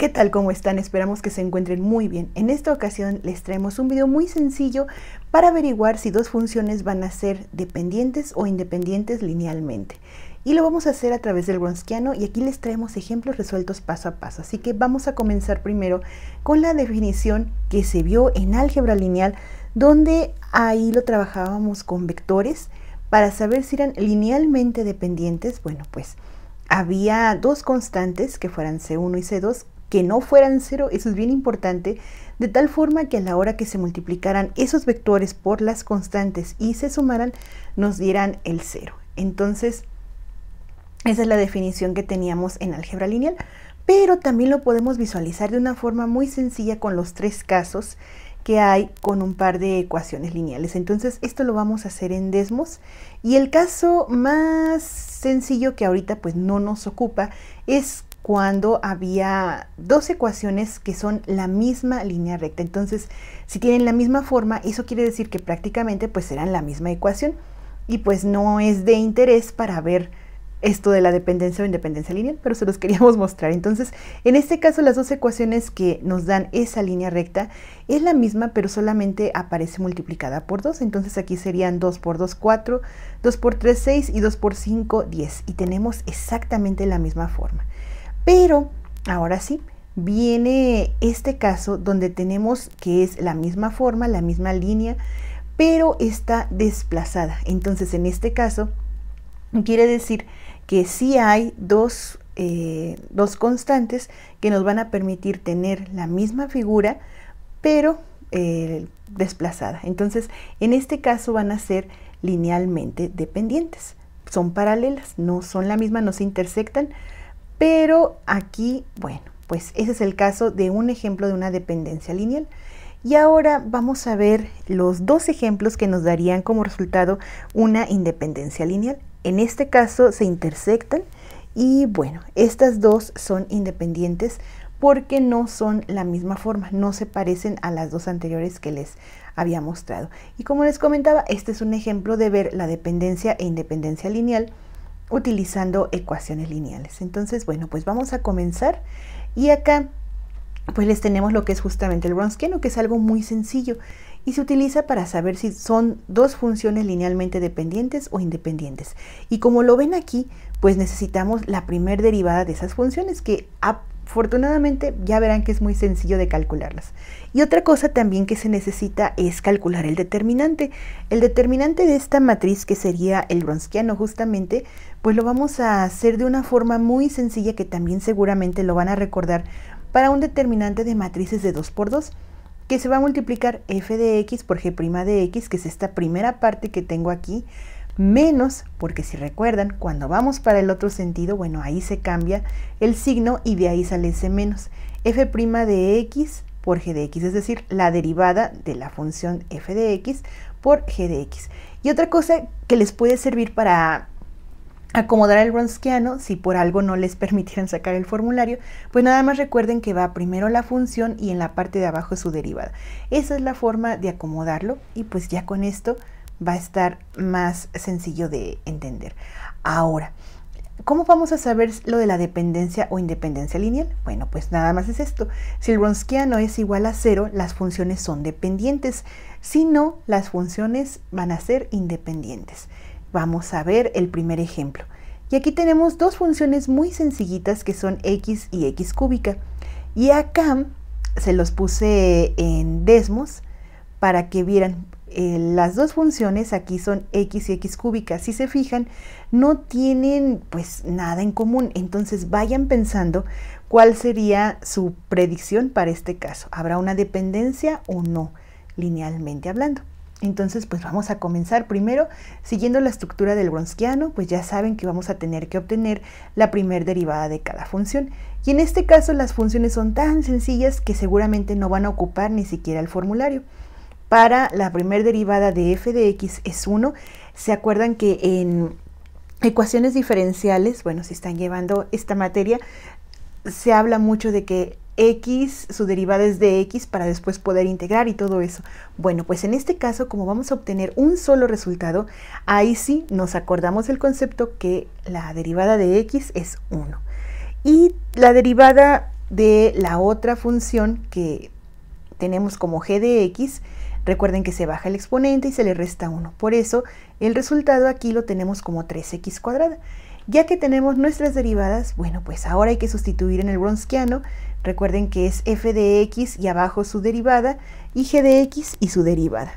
¿Qué tal? ¿Cómo están? Esperamos que se encuentren muy bien. En esta ocasión les traemos un video muy sencillo para averiguar si dos funciones van a ser dependientes o independientes linealmente. Y lo vamos a hacer a través del Gronskiano y aquí les traemos ejemplos resueltos paso a paso. Así que vamos a comenzar primero con la definición que se vio en álgebra lineal, donde ahí lo trabajábamos con vectores para saber si eran linealmente dependientes. Bueno, pues había dos constantes que fueran C1 y C2 que no fueran cero, eso es bien importante, de tal forma que a la hora que se multiplicaran esos vectores por las constantes y se sumaran, nos dieran el cero. Entonces, esa es la definición que teníamos en álgebra lineal, pero también lo podemos visualizar de una forma muy sencilla con los tres casos que hay con un par de ecuaciones lineales. Entonces, esto lo vamos a hacer en Desmos. Y el caso más sencillo que ahorita pues no nos ocupa es cuando había dos ecuaciones que son la misma línea recta. Entonces, si tienen la misma forma, eso quiere decir que prácticamente pues serán la misma ecuación y pues no es de interés para ver esto de la dependencia o independencia lineal, pero se los queríamos mostrar. Entonces, en este caso, las dos ecuaciones que nos dan esa línea recta es la misma, pero solamente aparece multiplicada por 2. Entonces, aquí serían 2 por 2, 4, 2 por 3, 6 y 2 por 5, 10. Y tenemos exactamente la misma forma. Pero ahora sí, viene este caso donde tenemos que es la misma forma, la misma línea, pero está desplazada. Entonces, en este caso, quiere decir que sí hay dos, eh, constantes que nos van a permitir tener la misma figura, pero eh, desplazada. Entonces, en este caso van a ser linealmente dependientes. Son paralelas, no son la misma, no se intersectan, pero aquí, bueno, pues ese es el caso de un ejemplo de una dependencia lineal. Y ahora vamos a ver los dos ejemplos que nos darían como resultado una independencia lineal. En este caso se intersectan y bueno, estas dos son independientes porque no son la misma forma, no se parecen a las dos anteriores que les había mostrado. Y como les comentaba, este es un ejemplo de ver la dependencia e independencia lineal utilizando ecuaciones lineales. Entonces, bueno, pues vamos a comenzar y acá pues les tenemos lo que es justamente el Wronskiano, que es algo muy sencillo y se utiliza para saber si son dos funciones linealmente dependientes o independientes. Y como lo ven aquí, pues necesitamos la primer derivada de esas funciones que a Afortunadamente ya verán que es muy sencillo de calcularlas. Y otra cosa también que se necesita es calcular el determinante. El determinante de esta matriz, que sería el bronskiano justamente, pues lo vamos a hacer de una forma muy sencilla que también seguramente lo van a recordar para un determinante de matrices de 2 por 2 que se va a multiplicar f de x por g' de x, que es esta primera parte que tengo aquí, menos, porque si recuerdan, cuando vamos para el otro sentido, bueno, ahí se cambia el signo y de ahí sale ese menos. f' de x por g de x, es decir, la derivada de la función f de x por g de x. Y otra cosa que les puede servir para acomodar el bronskiano, si por algo no les permitieran sacar el formulario, pues nada más recuerden que va primero la función y en la parte de abajo su derivada. Esa es la forma de acomodarlo y pues ya con esto va a estar más sencillo de entender. Ahora, ¿Cómo vamos a saber lo de la dependencia o independencia lineal? Bueno, pues nada más es esto. Si el no es igual a cero, las funciones son dependientes. Si no, las funciones van a ser independientes. Vamos a ver el primer ejemplo. Y aquí tenemos dos funciones muy sencillitas que son x y x cúbica. Y acá se los puse en desmos para que vieran eh, las dos funciones aquí son x y x cúbica. Si se fijan, no tienen pues nada en común. Entonces vayan pensando cuál sería su predicción para este caso. ¿Habrá una dependencia o no, linealmente hablando? Entonces, pues vamos a comenzar primero siguiendo la estructura del bronskiano, pues ya saben que vamos a tener que obtener la primer derivada de cada función. Y en este caso las funciones son tan sencillas que seguramente no van a ocupar ni siquiera el formulario para la primer derivada de f de x es 1. ¿Se acuerdan que en ecuaciones diferenciales, bueno, si están llevando esta materia, se habla mucho de que x, su derivada es de x para después poder integrar y todo eso. Bueno, pues en este caso, como vamos a obtener un solo resultado, ahí sí nos acordamos el concepto que la derivada de x es 1. Y la derivada de la otra función que tenemos como g de x Recuerden que se baja el exponente y se le resta 1. Por eso el resultado aquí lo tenemos como 3x cuadrada. Ya que tenemos nuestras derivadas, bueno, pues ahora hay que sustituir en el bronskiano. Recuerden que es f de x y abajo su derivada y g de x y su derivada.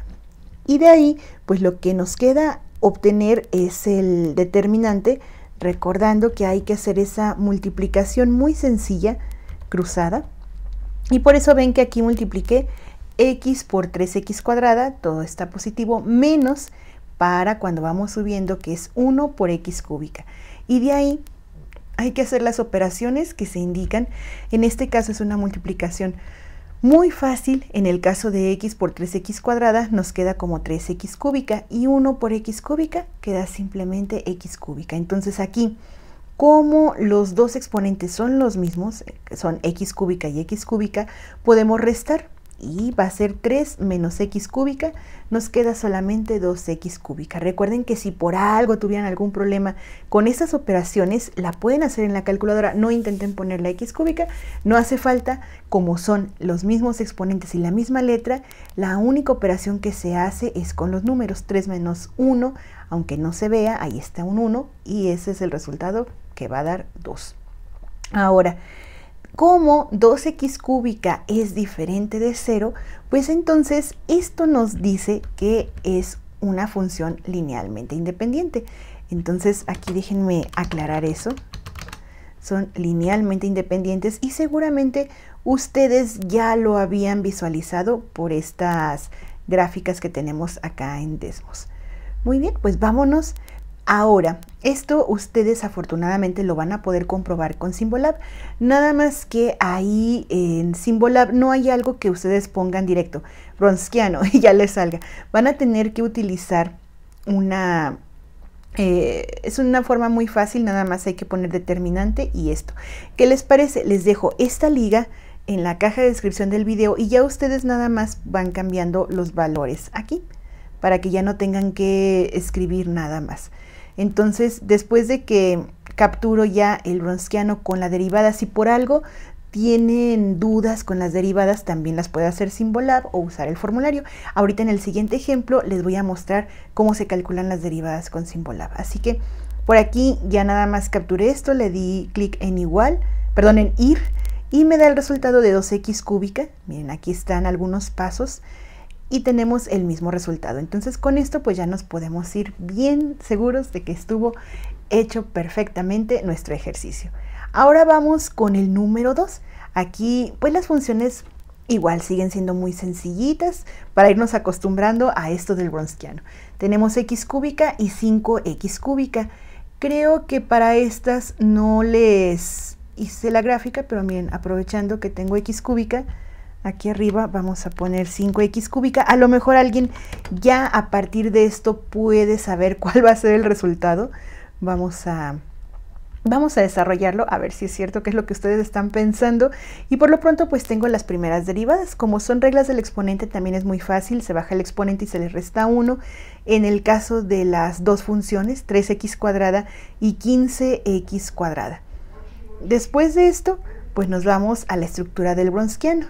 Y de ahí, pues lo que nos queda obtener es el determinante, recordando que hay que hacer esa multiplicación muy sencilla, cruzada. Y por eso ven que aquí multipliqué x por 3x cuadrada, todo está positivo, menos para cuando vamos subiendo, que es 1 por x cúbica. Y de ahí hay que hacer las operaciones que se indican. En este caso es una multiplicación muy fácil. En el caso de x por 3x cuadrada nos queda como 3x cúbica y 1 por x cúbica queda simplemente x cúbica. Entonces aquí, como los dos exponentes son los mismos, son x cúbica y x cúbica, podemos restar y va a ser 3 menos x cúbica, nos queda solamente 2x cúbica. Recuerden que si por algo tuvieran algún problema con estas operaciones, la pueden hacer en la calculadora, no intenten poner la x cúbica, no hace falta, como son los mismos exponentes y la misma letra, la única operación que se hace es con los números 3 menos 1, aunque no se vea, ahí está un 1 y ese es el resultado que va a dar 2. Ahora, como 2x cúbica es diferente de 0, pues entonces esto nos dice que es una función linealmente independiente. Entonces aquí déjenme aclarar eso. Son linealmente independientes y seguramente ustedes ya lo habían visualizado por estas gráficas que tenemos acá en Desmos. Muy bien, pues vámonos Ahora, esto ustedes afortunadamente lo van a poder comprobar con Simbolab. nada más que ahí en Simbolab no hay algo que ustedes pongan directo, bronskiano, y ya les salga. Van a tener que utilizar una... Eh, es una forma muy fácil, nada más hay que poner determinante y esto. ¿Qué les parece? Les dejo esta liga en la caja de descripción del video y ya ustedes nada más van cambiando los valores aquí para que ya no tengan que escribir nada más. Entonces, después de que capturo ya el bronquiano con la derivada, si por algo tienen dudas con las derivadas, también las puede hacer Simbolab o usar el formulario. Ahorita en el siguiente ejemplo les voy a mostrar cómo se calculan las derivadas con Simbolab. Así que por aquí ya nada más capturé esto, le di clic en igual, perdón, en ir, y me da el resultado de 2x cúbica. Miren, aquí están algunos pasos y tenemos el mismo resultado. Entonces con esto pues ya nos podemos ir bien seguros de que estuvo hecho perfectamente nuestro ejercicio. Ahora vamos con el número 2. Aquí pues las funciones igual siguen siendo muy sencillitas para irnos acostumbrando a esto del bronskiano. Tenemos x cúbica y 5x cúbica. Creo que para estas no les hice la gráfica, pero miren, aprovechando que tengo x cúbica, aquí arriba vamos a poner 5x cúbica. A lo mejor alguien ya a partir de esto puede saber cuál va a ser el resultado. Vamos a, vamos a desarrollarlo a ver si es cierto qué es lo que ustedes están pensando. Y por lo pronto pues tengo las primeras derivadas. Como son reglas del exponente también es muy fácil. Se baja el exponente y se le resta 1. En el caso de las dos funciones, 3x cuadrada y 15x cuadrada. Después de esto, pues nos vamos a la estructura del bronzquiano.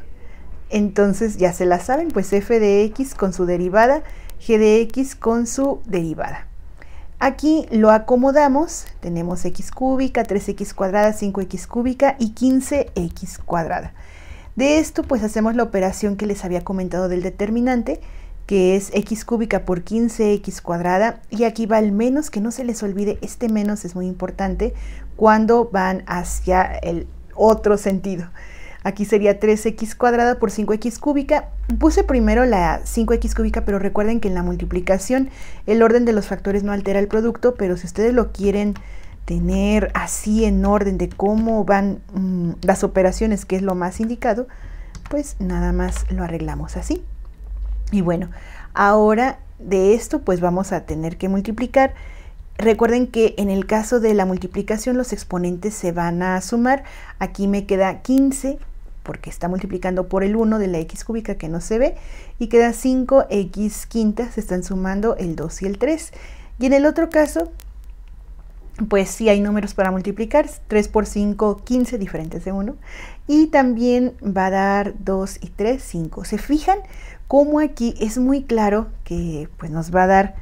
Entonces ya se la saben, pues f de x con su derivada, g de x con su derivada. Aquí lo acomodamos, tenemos x cúbica, 3x cuadrada, 5x cúbica y 15x cuadrada. De esto pues hacemos la operación que les había comentado del determinante, que es x cúbica por 15x cuadrada y aquí va el menos, que no se les olvide, este menos es muy importante cuando van hacia el otro sentido. Aquí sería 3x cuadrada por 5x cúbica. Puse primero la 5x cúbica, pero recuerden que en la multiplicación el orden de los factores no altera el producto, pero si ustedes lo quieren tener así en orden de cómo van mm, las operaciones, que es lo más indicado, pues nada más lo arreglamos así. Y bueno, ahora de esto pues vamos a tener que multiplicar. Recuerden que en el caso de la multiplicación los exponentes se van a sumar. Aquí me queda 15 porque está multiplicando por el 1 de la x cúbica que no se ve y queda 5x quintas, se están sumando el 2 y el 3. Y en el otro caso, pues sí hay números para multiplicar, 3 por 5, 15 diferentes de 1. Y también va a dar 2 y 3, 5. ¿Se fijan cómo aquí es muy claro que pues nos va a dar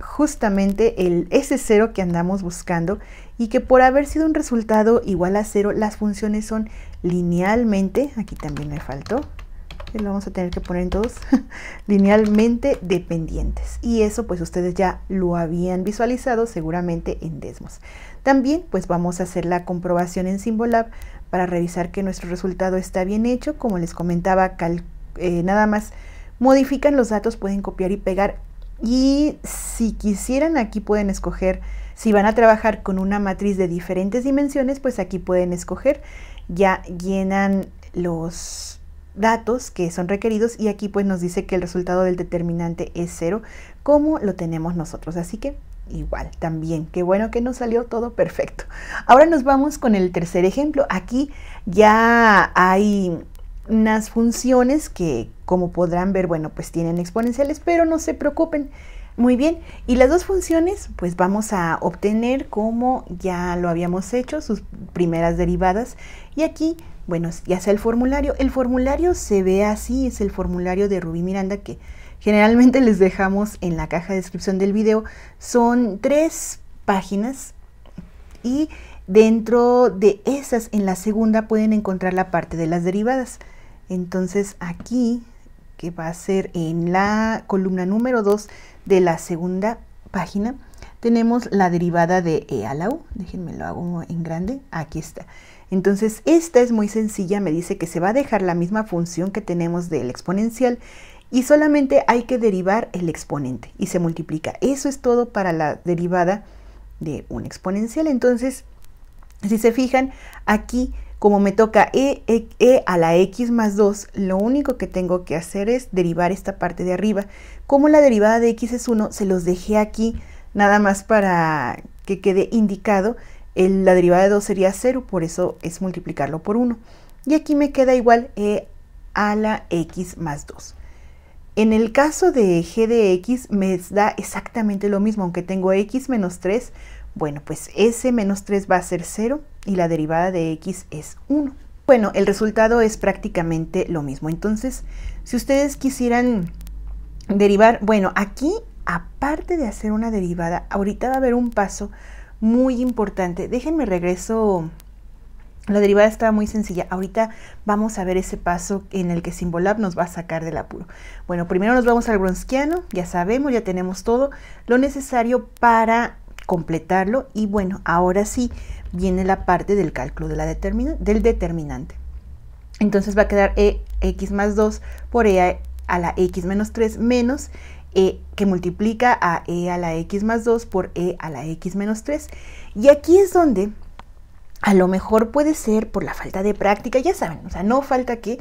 justamente el, ese cero que andamos buscando y que por haber sido un resultado igual a cero, las funciones son linealmente, aquí también me faltó, que eh, lo vamos a tener que poner en todos, linealmente dependientes. Y eso pues ustedes ya lo habían visualizado seguramente en Desmos. También pues vamos a hacer la comprobación en Symbolab para revisar que nuestro resultado está bien hecho. Como les comentaba, eh, nada más modifican los datos, pueden copiar y pegar y si quisieran, aquí pueden escoger, si van a trabajar con una matriz de diferentes dimensiones, pues aquí pueden escoger, ya llenan los datos que son requeridos y aquí pues nos dice que el resultado del determinante es cero, como lo tenemos nosotros. Así que igual también. Qué bueno que nos salió todo perfecto. Ahora nos vamos con el tercer ejemplo. Aquí ya hay unas funciones que, como podrán ver, bueno, pues tienen exponenciales, pero no se preocupen. Muy bien, y las dos funciones, pues vamos a obtener como ya lo habíamos hecho, sus primeras derivadas. Y aquí, bueno, ya sea el formulario. El formulario se ve así, es el formulario de Rubí Miranda que generalmente les dejamos en la caja de descripción del video. Son tres páginas y dentro de esas, en la segunda, pueden encontrar la parte de las derivadas. Entonces aquí que va a ser en la columna número 2 de la segunda página, tenemos la derivada de E a la U. Déjenme lo hago en grande. Aquí está. Entonces, esta es muy sencilla. Me dice que se va a dejar la misma función que tenemos del exponencial y solamente hay que derivar el exponente y se multiplica. Eso es todo para la derivada de un exponencial. Entonces, si se fijan, aquí como me toca e, e, e, a la x más 2, lo único que tengo que hacer es derivar esta parte de arriba. Como la derivada de x es 1, se los dejé aquí nada más para que quede indicado. la derivada de 2 sería 0, por eso es multiplicarlo por 1. Y aquí me queda igual e a la x más 2. En el caso de g de x me da exactamente lo mismo, aunque tengo x menos 3, bueno, pues s menos 3 va a ser 0 y la derivada de x es 1. Bueno, el resultado es prácticamente lo mismo. Entonces, si ustedes quisieran derivar, bueno, aquí aparte de hacer una derivada, ahorita va a haber un paso muy importante. Déjenme regreso. La derivada estaba muy sencilla. Ahorita vamos a ver ese paso en el que Simbolab nos va a sacar del apuro. Bueno, primero nos vamos al bronsquiano. Ya sabemos, ya tenemos todo lo necesario para completarlo. Y bueno, ahora sí, viene la parte del cálculo de la del determinante. Entonces va a quedar e x más 2 por e a la x menos 3 menos e que multiplica a e a la x más 2 por e a la x menos 3. Y aquí es donde a lo mejor puede ser por la falta de práctica, ya saben, o sea, no falta que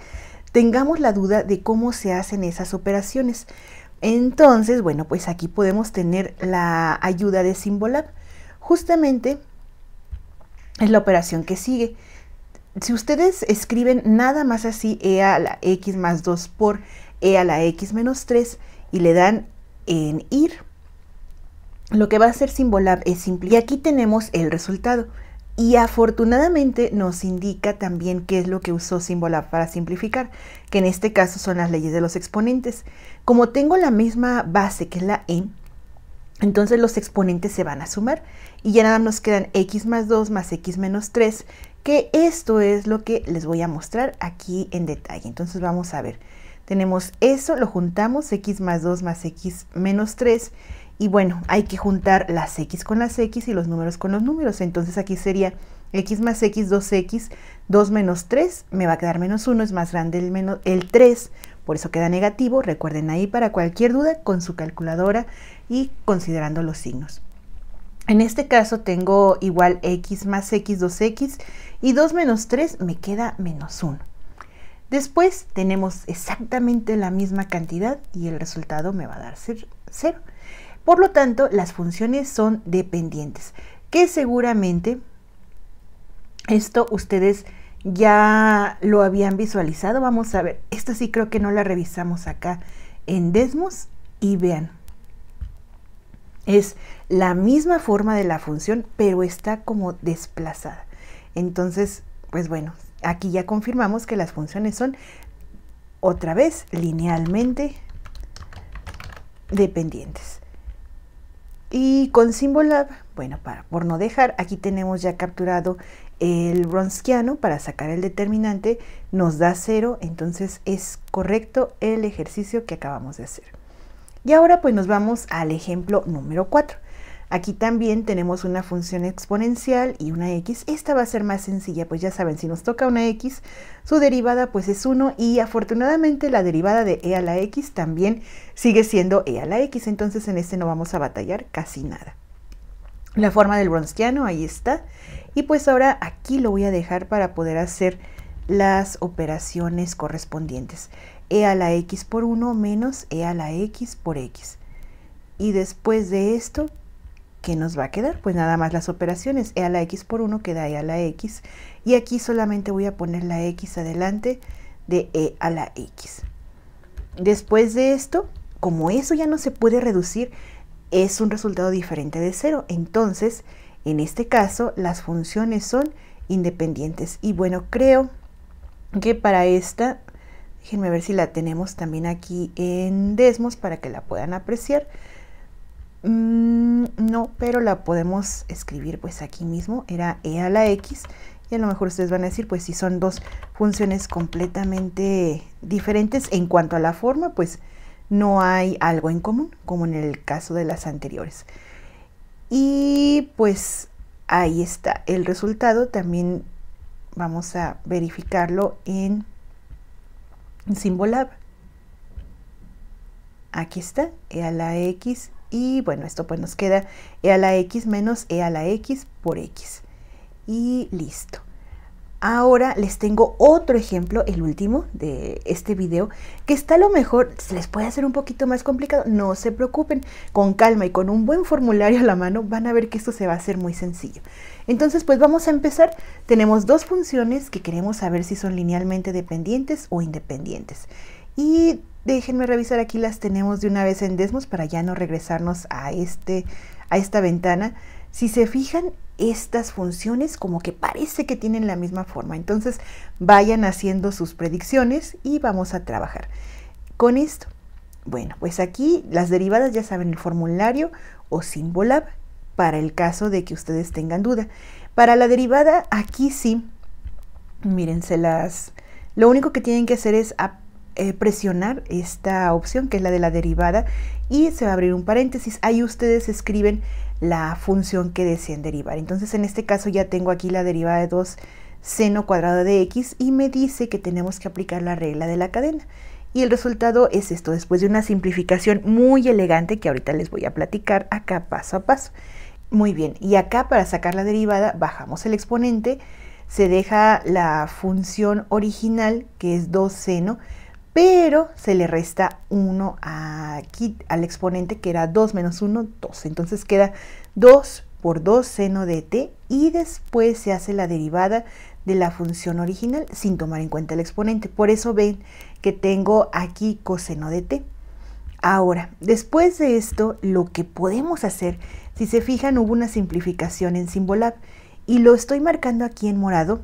tengamos la duda de cómo se hacen esas operaciones. Entonces, bueno, pues aquí podemos tener la ayuda de Simbolab. Justamente es la operación que sigue. Si ustedes escriben nada más así e a la x más 2 por e a la x menos 3 y le dan en ir, lo que va a hacer Simbolab es simple. Y aquí tenemos el resultado. Y afortunadamente nos indica también qué es lo que usó Simbolab para simplificar, que en este caso son las leyes de los exponentes. Como tengo la misma base que es la E, entonces los exponentes se van a sumar y ya nada nos quedan x más 2 más x menos 3, que esto es lo que les voy a mostrar aquí en detalle. Entonces vamos a ver, tenemos eso, lo juntamos, x más 2 más x menos 3, y bueno, hay que juntar las x con las x y los números con los números. Entonces aquí sería x más x, 2x, 2 menos 3, me va a quedar menos 1, es más grande el, menos, el 3, por eso queda negativo, recuerden ahí para cualquier duda con su calculadora y considerando los signos. En este caso tengo igual x más x, 2x y 2 menos 3 me queda menos 1. Después tenemos exactamente la misma cantidad y el resultado me va a dar 0. Por lo tanto, las funciones son dependientes, que seguramente esto ustedes ya lo habían visualizado. Vamos a ver, esta sí creo que no la revisamos acá en Desmos y vean. Es la misma forma de la función, pero está como desplazada. Entonces, pues bueno, aquí ya confirmamos que las funciones son otra vez linealmente dependientes. Y con Symbolab, bueno, para, por no dejar, aquí tenemos ya capturado el Ronskiano, para sacar el determinante, nos da 0, entonces es correcto el ejercicio que acabamos de hacer. Y ahora pues nos vamos al ejemplo número 4. Aquí también tenemos una función exponencial y una x. Esta va a ser más sencilla, pues ya saben, si nos toca una x, su derivada pues es 1 y afortunadamente la derivada de e a la x también sigue siendo e a la x, entonces en este no vamos a batallar casi nada la forma del bronziano ahí está. Y pues ahora aquí lo voy a dejar para poder hacer las operaciones correspondientes. E a la x por 1 menos E a la x por x. Y después de esto, ¿qué nos va a quedar? Pues nada más las operaciones. E a la x por 1 queda E a la x. Y aquí solamente voy a poner la x adelante de E a la x. Después de esto, como eso ya no se puede reducir, es un resultado diferente de cero. Entonces, en este caso, las funciones son independientes. Y bueno, creo que para esta, déjenme ver si la tenemos también aquí en Desmos para que la puedan apreciar. Mm, no, pero la podemos escribir pues aquí mismo, era e a la x. Y a lo mejor ustedes van a decir, pues si son dos funciones completamente diferentes en cuanto a la forma, pues no hay algo en común, como en el caso de las anteriores. Y pues ahí está el resultado. También vamos a verificarlo en Symbolab. Aquí está, E a la X. Y bueno, esto pues nos queda E a la X menos E a la X por X. Y listo. Ahora les tengo otro ejemplo, el último de este video, que está a lo mejor, se les puede hacer un poquito más complicado, no se preocupen, con calma y con un buen formulario a la mano van a ver que esto se va a hacer muy sencillo. Entonces pues vamos a empezar, tenemos dos funciones que queremos saber si son linealmente dependientes o independientes. Y déjenme revisar aquí, las tenemos de una vez en Desmos para ya no regresarnos a, este, a esta ventana. Si se fijan, estas funciones como que parece que tienen la misma forma. Entonces vayan haciendo sus predicciones y vamos a trabajar con esto. Bueno, pues aquí las derivadas ya saben el formulario o símbolo para el caso de que ustedes tengan duda. Para la derivada aquí sí, Mírense las... Lo único que tienen que hacer es eh, presionar esta opción que es la de la derivada y se va a abrir un paréntesis. Ahí ustedes escriben la función que deseen derivar. Entonces en este caso ya tengo aquí la derivada de 2 seno cuadrado de x y me dice que tenemos que aplicar la regla de la cadena. Y el resultado es esto, después de una simplificación muy elegante que ahorita les voy a platicar acá paso a paso. Muy bien, y acá para sacar la derivada bajamos el exponente, se deja la función original que es 2 seno pero se le resta 1 aquí al exponente que era 2 menos 1, 2. Entonces queda 2 por 2 seno de t y después se hace la derivada de la función original sin tomar en cuenta el exponente. Por eso ven que tengo aquí coseno de t. Ahora, después de esto, lo que podemos hacer, si se fijan, hubo una simplificación en Simbolab y lo estoy marcando aquí en morado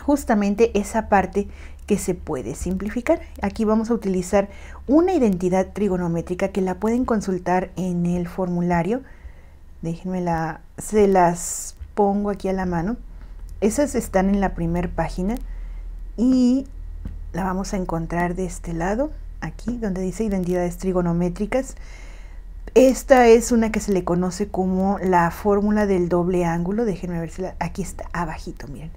justamente esa parte que se puede simplificar. Aquí vamos a utilizar una identidad trigonométrica que la pueden consultar en el formulario. Déjenme la, se las pongo aquí a la mano. Esas están en la primera página y la vamos a encontrar de este lado, aquí donde dice identidades trigonométricas. Esta es una que se le conoce como la fórmula del doble ángulo. Déjenme ver si aquí está abajito, miren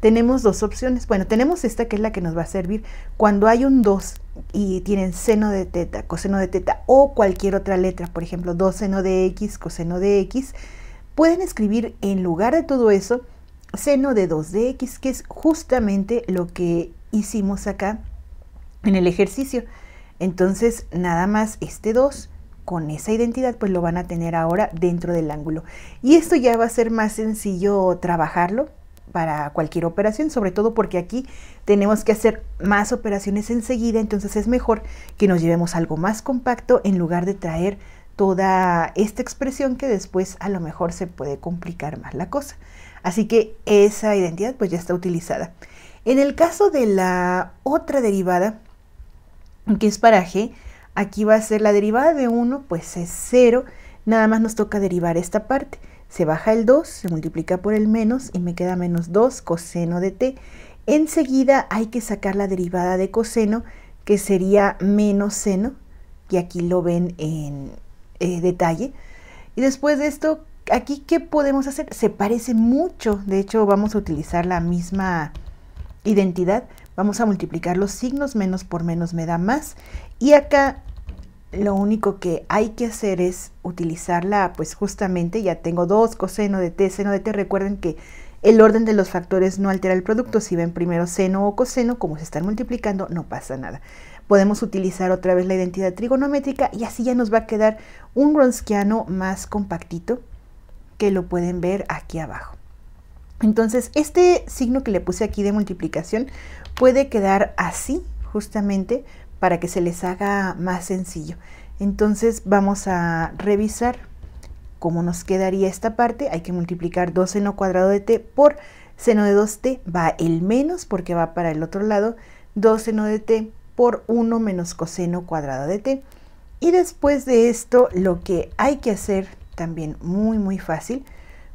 tenemos dos opciones. Bueno, tenemos esta que es la que nos va a servir cuando hay un 2 y tienen seno de teta, coseno de teta o cualquier otra letra, por ejemplo, 2 seno de x, coseno de x. Pueden escribir en lugar de todo eso seno de 2 de x, que es justamente lo que hicimos acá en el ejercicio. Entonces, nada más este 2 con esa identidad, pues lo van a tener ahora dentro del ángulo. Y esto ya va a ser más sencillo trabajarlo para cualquier operación, sobre todo porque aquí tenemos que hacer más operaciones enseguida, entonces es mejor que nos llevemos algo más compacto en lugar de traer toda esta expresión que después a lo mejor se puede complicar más la cosa. Así que esa identidad pues ya está utilizada. En el caso de la otra derivada, que es para g, aquí va a ser la derivada de 1, pues es 0, nada más nos toca derivar esta parte. Se baja el 2, se multiplica por el menos y me queda menos 2 coseno de t. Enseguida hay que sacar la derivada de coseno, que sería menos seno, y aquí lo ven en eh, detalle. Y después de esto, aquí, ¿qué podemos hacer? Se parece mucho, de hecho vamos a utilizar la misma identidad. Vamos a multiplicar los signos, menos por menos me da más. Y acá lo único que hay que hacer es utilizarla, pues justamente ya tengo 2, coseno de t, seno de t. Recuerden que el orden de los factores no altera el producto. Si ven primero seno o coseno, como se están multiplicando, no pasa nada. Podemos utilizar otra vez la identidad trigonométrica y así ya nos va a quedar un gronskiano más compactito que lo pueden ver aquí abajo. Entonces, este signo que le puse aquí de multiplicación puede quedar así, justamente, para que se les haga más sencillo. Entonces vamos a revisar cómo nos quedaría esta parte. Hay que multiplicar 2 seno cuadrado de t por seno de 2t. Va el menos porque va para el otro lado. 2 seno de t por 1 menos coseno cuadrado de t. Y después de esto lo que hay que hacer también muy muy fácil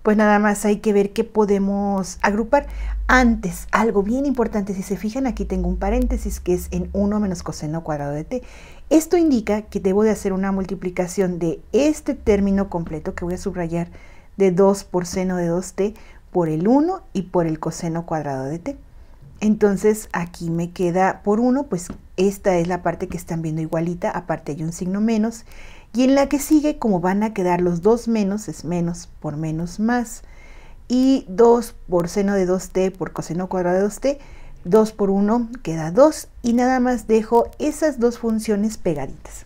pues nada más hay que ver qué podemos agrupar. Antes, algo bien importante, si se fijan aquí tengo un paréntesis que es en 1 menos coseno cuadrado de t. Esto indica que debo de hacer una multiplicación de este término completo que voy a subrayar de 2 por seno de 2t por el 1 y por el coseno cuadrado de t. Entonces aquí me queda por 1, pues esta es la parte que están viendo igualita, aparte hay un signo menos y en la que sigue, como van a quedar los dos menos, es menos por menos más. Y 2 por seno de 2t por coseno cuadrado de 2t, 2 por 1 queda 2. Y nada más dejo esas dos funciones pegaditas.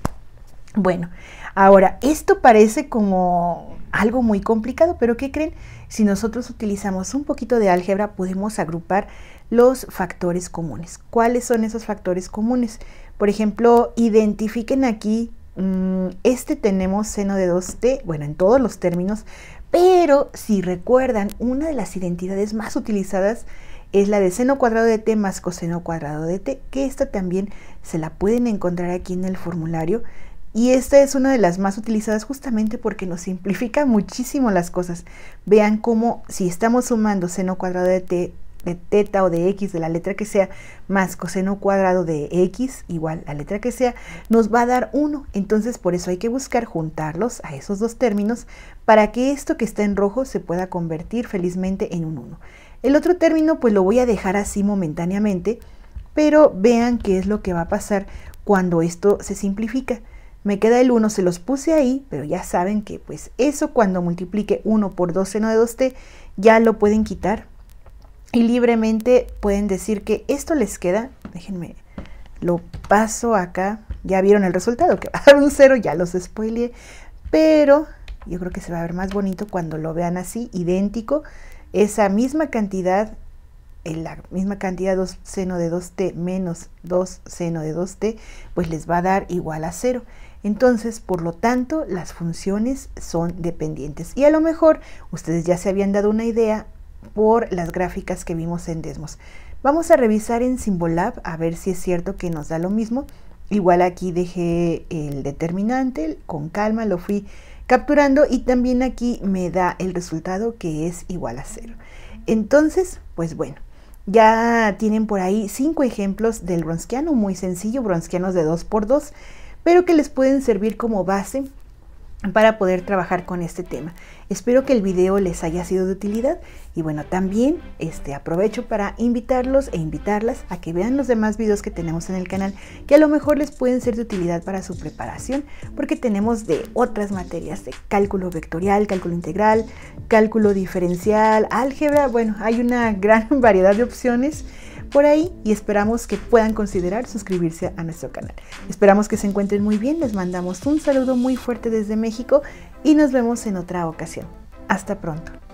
Bueno, ahora, esto parece como algo muy complicado, pero ¿qué creen? Si nosotros utilizamos un poquito de álgebra, podemos agrupar los factores comunes. ¿Cuáles son esos factores comunes? Por ejemplo, identifiquen aquí Mm, este tenemos seno de 2T, bueno, en todos los términos, pero si recuerdan, una de las identidades más utilizadas es la de seno cuadrado de t más coseno cuadrado de t, que esta también se la pueden encontrar aquí en el formulario. Y esta es una de las más utilizadas justamente porque nos simplifica muchísimo las cosas. Vean cómo si estamos sumando seno cuadrado de t de teta o de x, de la letra que sea, más coseno cuadrado de x, igual la letra que sea, nos va a dar 1. Entonces por eso hay que buscar juntarlos a esos dos términos para que esto que está en rojo se pueda convertir felizmente en un 1. El otro término pues lo voy a dejar así momentáneamente, pero vean qué es lo que va a pasar cuando esto se simplifica. Me queda el 1, se los puse ahí, pero ya saben que pues eso cuando multiplique 1 por 2 seno de 2t ya lo pueden quitar y libremente pueden decir que esto les queda, déjenme, lo paso acá, ya vieron el resultado, que va a dar un cero, ya los spoileé, pero yo creo que se va a ver más bonito cuando lo vean así, idéntico, esa misma cantidad, en la misma cantidad 2 seno de 2t menos 2 seno de 2t, pues les va a dar igual a cero. Entonces, por lo tanto, las funciones son dependientes. Y a lo mejor ustedes ya se habían dado una idea por las gráficas que vimos en Desmos. Vamos a revisar en Symbolab a ver si es cierto que nos da lo mismo. Igual aquí dejé el determinante, con calma lo fui capturando y también aquí me da el resultado que es igual a cero. Entonces, pues bueno, ya tienen por ahí cinco ejemplos del bronziano muy sencillo, Bronskianos de 2x2, pero que les pueden servir como base para poder trabajar con este tema. Espero que el video les haya sido de utilidad y bueno, también este, aprovecho para invitarlos e invitarlas a que vean los demás videos que tenemos en el canal que a lo mejor les pueden ser de utilidad para su preparación porque tenemos de otras materias de cálculo vectorial, cálculo integral, cálculo diferencial, álgebra, bueno, hay una gran variedad de opciones por ahí y esperamos que puedan considerar suscribirse a nuestro canal. Esperamos que se encuentren muy bien, les mandamos un saludo muy fuerte desde México y nos vemos en otra ocasión. Hasta pronto.